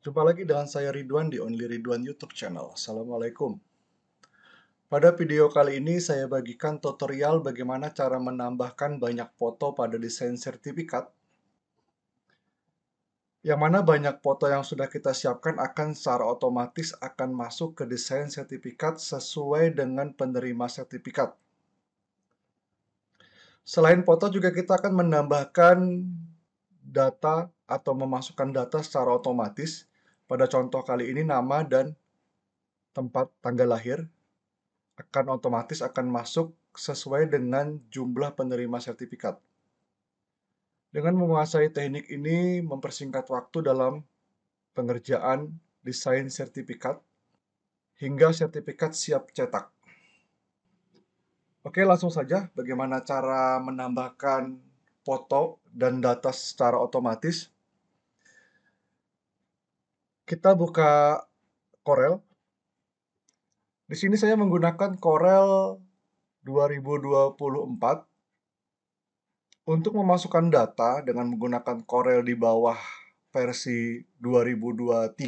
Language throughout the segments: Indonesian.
Jumpa lagi dengan saya Ridwan di Only Ridwan YouTube channel. Assalamualaikum. Pada video kali ini saya bagikan tutorial bagaimana cara menambahkan banyak foto pada desain sertifikat. Yang mana banyak foto yang sudah kita siapkan akan secara otomatis akan masuk ke desain sertifikat sesuai dengan penerima sertifikat. Selain foto juga kita akan menambahkan data atau memasukkan data secara otomatis pada contoh kali ini nama dan tempat tanggal lahir akan otomatis akan masuk sesuai dengan jumlah penerima sertifikat. Dengan menguasai teknik ini mempersingkat waktu dalam pengerjaan desain sertifikat hingga sertifikat siap cetak. Oke, langsung saja bagaimana cara menambahkan foto dan data secara otomatis kita buka Corel. Di sini saya menggunakan Corel 2024 untuk memasukkan data dengan menggunakan Corel di bawah versi 2023.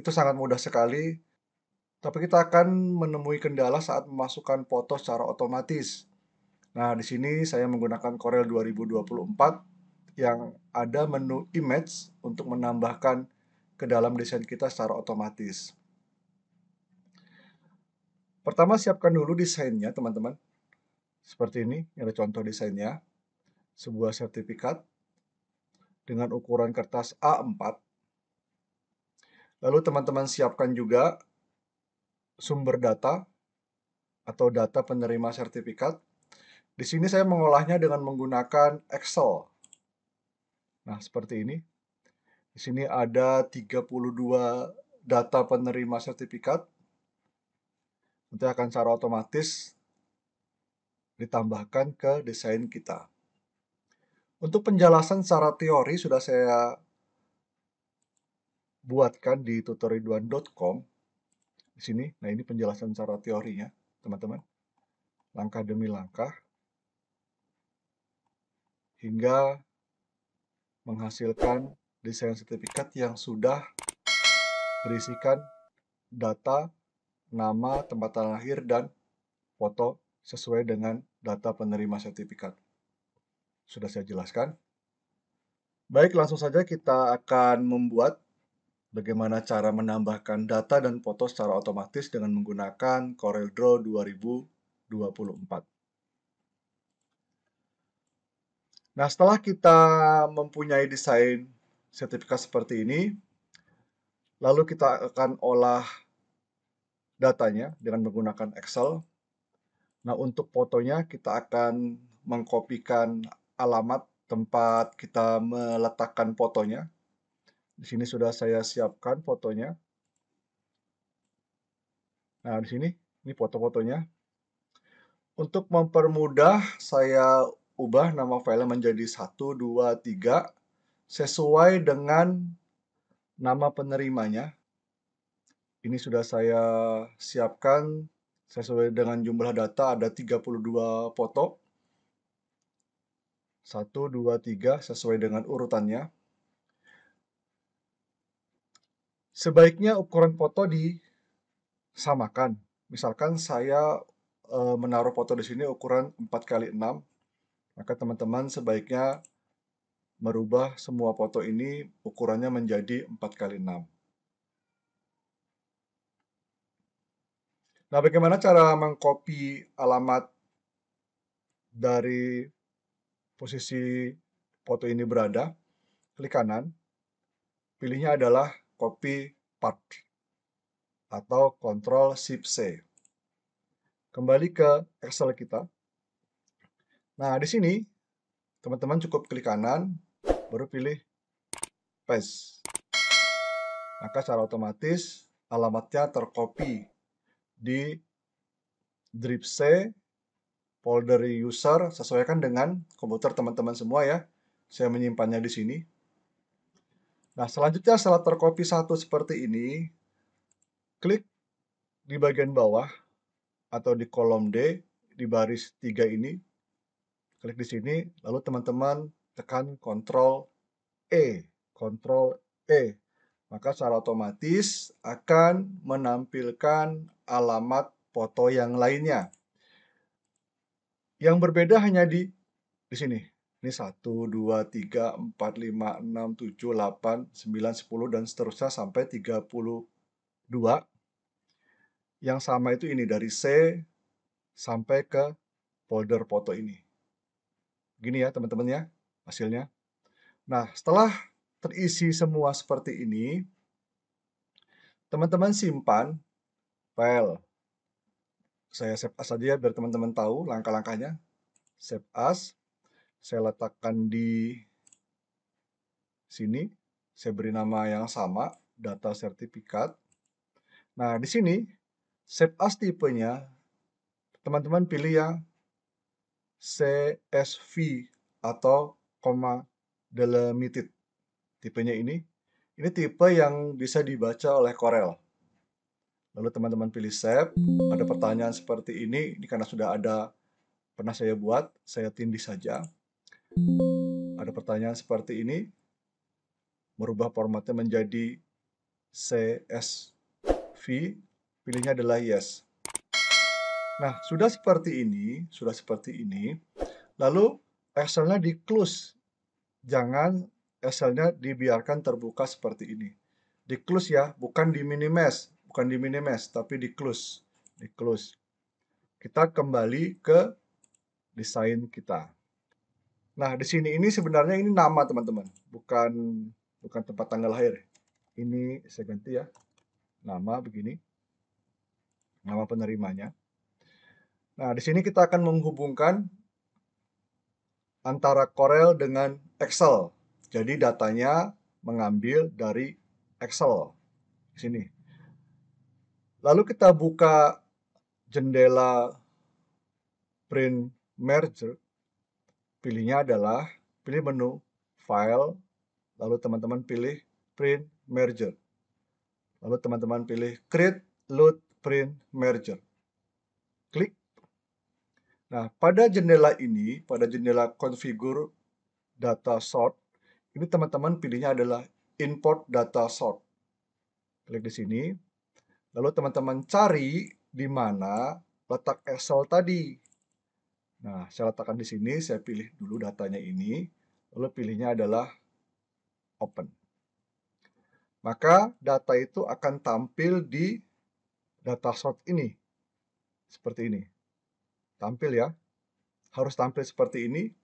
Itu sangat mudah sekali, tapi kita akan menemui kendala saat memasukkan foto secara otomatis. Nah, di sini saya menggunakan Corel 2024 yang ada menu image untuk menambahkan ke dalam desain kita secara otomatis. Pertama siapkan dulu desainnya teman-teman. Seperti ini, ini ada contoh desainnya. Sebuah sertifikat dengan ukuran kertas A4. Lalu teman-teman siapkan juga sumber data atau data penerima sertifikat. Di sini saya mengolahnya dengan menggunakan Excel. Nah, seperti ini. Di sini ada 32 data penerima sertifikat. Nanti akan secara otomatis ditambahkan ke desain kita. Untuk penjelasan secara teori sudah saya buatkan di tutorial.com di sini. Nah, ini penjelasan secara teorinya, teman-teman. Langkah demi langkah hingga menghasilkan desain sertifikat yang sudah berisikan data, nama, tempat lahir, dan foto sesuai dengan data penerima sertifikat. Sudah saya jelaskan. Baik, langsung saja kita akan membuat bagaimana cara menambahkan data dan foto secara otomatis dengan menggunakan CorelDRAW 2024. Nah, setelah kita mempunyai desain sertifikat seperti ini. Lalu kita akan olah datanya dengan menggunakan Excel. Nah, untuk fotonya kita akan mengkopikan alamat tempat kita meletakkan fotonya. Di sini sudah saya siapkan fotonya. Nah, di sini ini foto-fotonya. Untuk mempermudah, saya ubah nama file menjadi 1, 2, 3 sesuai dengan nama penerimanya. Ini sudah saya siapkan sesuai dengan jumlah data ada 32 foto. 1, 2, 3 sesuai dengan urutannya. Sebaiknya ukuran foto disamakan. Misalkan saya eh, menaruh foto di sini ukuran 4 x 6 maka teman-teman sebaiknya merubah semua foto ini ukurannya menjadi 4x6. Nah, bagaimana cara mengcopy alamat dari posisi foto ini berada? Klik kanan, pilihnya adalah copy part atau Ctrl Shift C. Kembali ke Excel kita. Nah, di sini teman-teman cukup klik kanan, baru pilih paste. Maka secara otomatis alamatnya tercopy di drip C folder user sesuaikan dengan komputer teman-teman semua ya. Saya menyimpannya di sini. Nah, selanjutnya setelah tercopy satu seperti ini, klik di bagian bawah atau di kolom D di baris 3 ini. Klik di sini, lalu teman-teman tekan Ctrl E, Ctrl E. Maka secara otomatis akan menampilkan alamat foto yang lainnya. Yang berbeda hanya di di sini. Ini 1, 2, 3, 4, 5, 6, 7, 8, 9, 10, dan seterusnya sampai 32. Yang sama itu ini dari C sampai ke folder foto ini. Gini ya teman-teman ya hasilnya. Nah, setelah terisi semua seperti ini, teman-teman simpan file. Saya save as saja ya, biar teman-teman tahu langkah-langkahnya. Save as, saya letakkan di sini. Saya beri nama yang sama, data sertifikat. Nah, di sini save as tipenya teman-teman pilih yang CSV atau delimited. Tipenya ini. Ini tipe yang bisa dibaca oleh Corel. Lalu teman-teman pilih save. Ada pertanyaan seperti ini. Ini karena sudah ada pernah saya buat. Saya tindih saja. Ada pertanyaan seperti ini. Merubah formatnya menjadi CSV. Pilihnya adalah yes. Nah, sudah seperti ini. Sudah seperti ini. Lalu Excelnya di close. Jangan Excelnya dibiarkan terbuka seperti ini. Di close ya, bukan di minimize, bukan di minimize, tapi di close. Di close. Kita kembali ke desain kita. Nah, di sini ini sebenarnya ini nama teman-teman, bukan bukan tempat tanggal lahir. Ini saya ganti ya. Nama begini. Nama penerimanya. Nah, di sini kita akan menghubungkan antara Corel dengan Excel. Jadi datanya mengambil dari Excel. Sini. Lalu kita buka jendela print merger. Pilihnya adalah pilih menu file, lalu teman-teman pilih print merger. Lalu teman-teman pilih create load print merger. Klik Nah, pada jendela ini, pada jendela configure data sort, ini teman-teman pilihnya adalah import data sort. Klik di sini. Lalu teman-teman cari di mana letak Excel tadi. Nah, saya letakkan di sini, saya pilih dulu datanya ini, lalu pilihnya adalah open. Maka data itu akan tampil di data sort ini. Seperti ini tampil ya. Harus tampil seperti ini.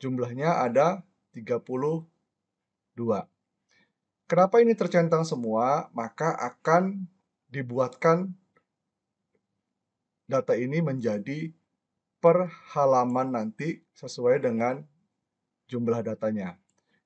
Jumlahnya ada 32. Kenapa ini tercentang semua? Maka akan dibuatkan data ini menjadi per halaman nanti sesuai dengan jumlah datanya.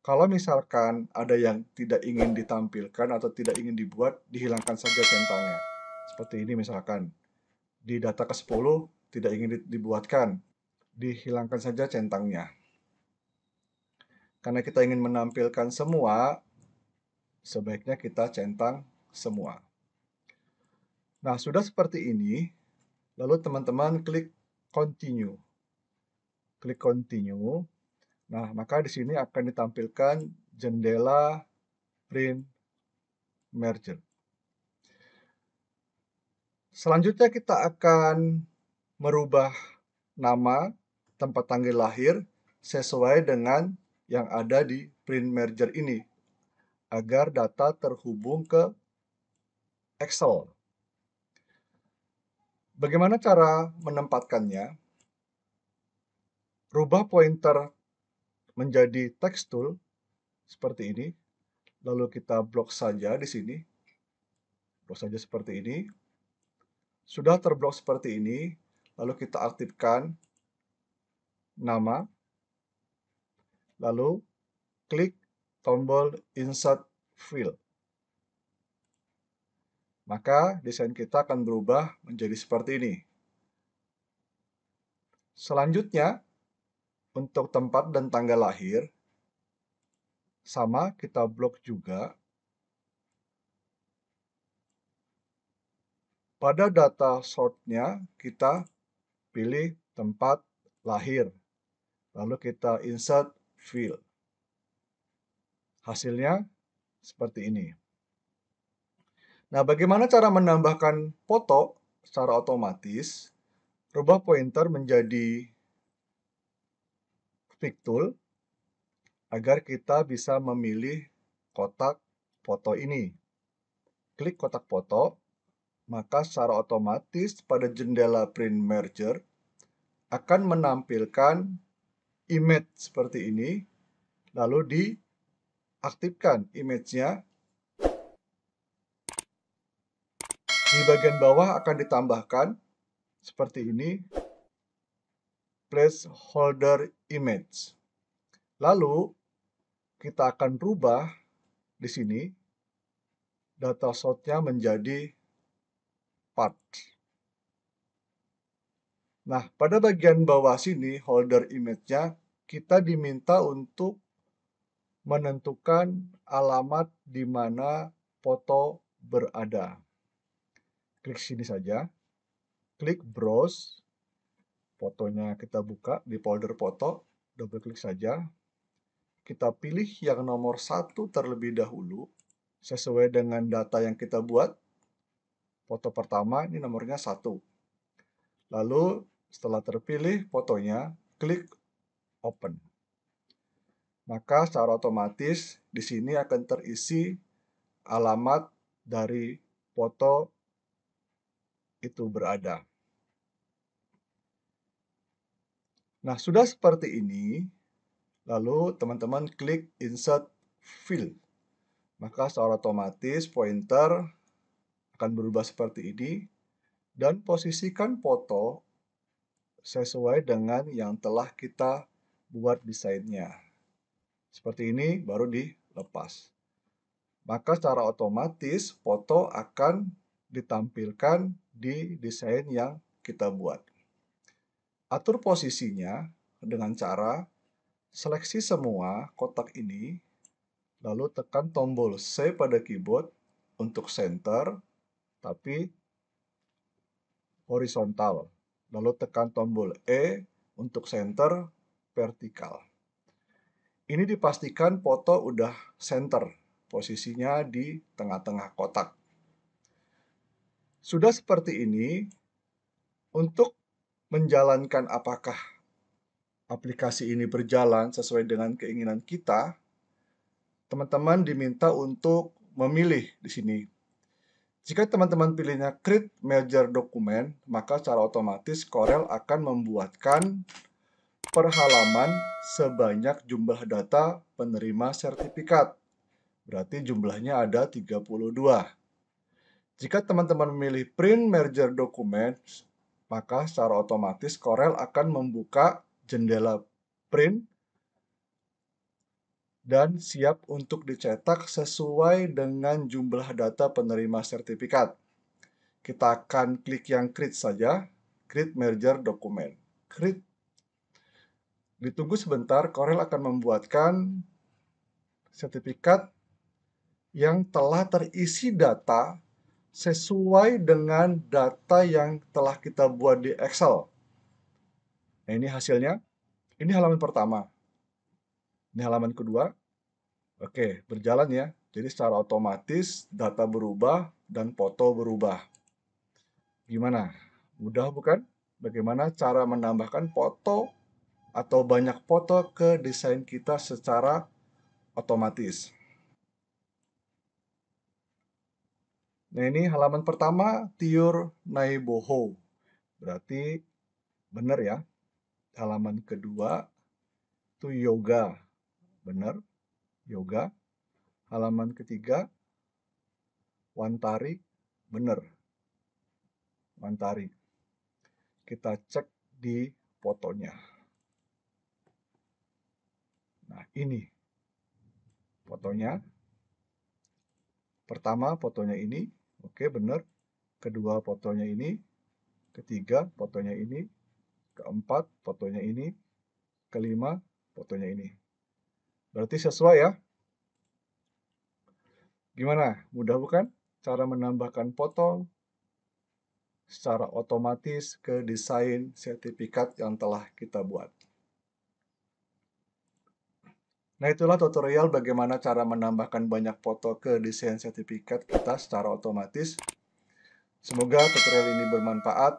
Kalau misalkan ada yang tidak ingin ditampilkan atau tidak ingin dibuat, dihilangkan saja centangnya. Seperti ini misalkan. Di data ke-10, tidak ingin dibuatkan, dihilangkan saja centangnya. Karena kita ingin menampilkan semua, sebaiknya kita centang semua. Nah, sudah seperti ini, lalu teman-teman klik continue. Klik continue. Nah, maka di sini akan ditampilkan jendela print merger. Selanjutnya kita akan merubah nama tempat tanggal lahir sesuai dengan yang ada di print merger ini agar data terhubung ke Excel. Bagaimana cara menempatkannya? Rubah pointer menjadi text tool seperti ini. Lalu kita blok saja di sini. Blok saja seperti ini. Sudah terblok seperti ini, lalu kita aktifkan nama, lalu klik tombol Insert Field. Maka desain kita akan berubah menjadi seperti ini. Selanjutnya, untuk tempat dan tanggal lahir, sama kita blok juga. Pada data sortnya, kita pilih tempat lahir, lalu kita insert field. Hasilnya seperti ini. Nah, bagaimana cara menambahkan foto secara otomatis? Rubah pointer menjadi pick tool agar kita bisa memilih kotak foto ini. Klik kotak foto, maka secara otomatis pada jendela print merger akan menampilkan image seperti ini, lalu diaktifkan image-nya. Di bagian bawah akan ditambahkan seperti ini, placeholder image. Lalu kita akan rubah di sini data shortnya menjadi part. Nah, pada bagian bawah sini, holder image-nya, kita diminta untuk menentukan alamat di mana foto berada. Klik sini saja. Klik browse. Fotonya kita buka di folder foto. Double klik saja. Kita pilih yang nomor satu terlebih dahulu sesuai dengan data yang kita buat foto pertama ini nomornya satu. Lalu setelah terpilih fotonya, klik open. Maka secara otomatis di sini akan terisi alamat dari foto itu berada. Nah, sudah seperti ini, lalu teman-teman klik insert fill. Maka secara otomatis pointer akan berubah seperti ini dan posisikan foto sesuai dengan yang telah kita buat desainnya. Seperti ini baru dilepas. Maka secara otomatis foto akan ditampilkan di desain yang kita buat. Atur posisinya dengan cara seleksi semua kotak ini, lalu tekan tombol C pada keyboard untuk center, tapi horizontal. Lalu tekan tombol E untuk center vertikal. Ini dipastikan foto udah center, posisinya di tengah-tengah kotak. Sudah seperti ini, untuk menjalankan apakah aplikasi ini berjalan sesuai dengan keinginan kita, teman-teman diminta untuk memilih di sini jika teman-teman pilihnya create major Dokumen, maka secara otomatis Corel akan membuatkan perhalaman sebanyak jumlah data penerima sertifikat. Berarti jumlahnya ada 32. Jika teman-teman memilih print merger Dokumen, maka secara otomatis Corel akan membuka jendela print dan siap untuk dicetak sesuai dengan jumlah data penerima sertifikat. Kita akan klik yang create saja, create merger dokumen. Create. Ditunggu sebentar, Corel akan membuatkan sertifikat yang telah terisi data sesuai dengan data yang telah kita buat di Excel. Nah, ini hasilnya. Ini halaman pertama. Ini halaman kedua. Oke, berjalan ya. Jadi secara otomatis data berubah dan foto berubah. Gimana? Mudah bukan? Bagaimana cara menambahkan foto atau banyak foto ke desain kita secara otomatis? Nah ini halaman pertama, Tiur Naiboho. Berarti benar ya. Halaman kedua, itu yoga. Benar yoga. Halaman ketiga, Wantari, benar. Wantari. Kita cek di fotonya. Nah, ini fotonya. Pertama fotonya ini, oke bener. Kedua fotonya ini, ketiga fotonya ini, keempat fotonya ini, kelima fotonya ini. Berarti sesuai ya. Gimana? Mudah bukan? Cara menambahkan foto secara otomatis ke desain sertifikat yang telah kita buat. Nah itulah tutorial bagaimana cara menambahkan banyak foto ke desain sertifikat kita secara otomatis. Semoga tutorial ini bermanfaat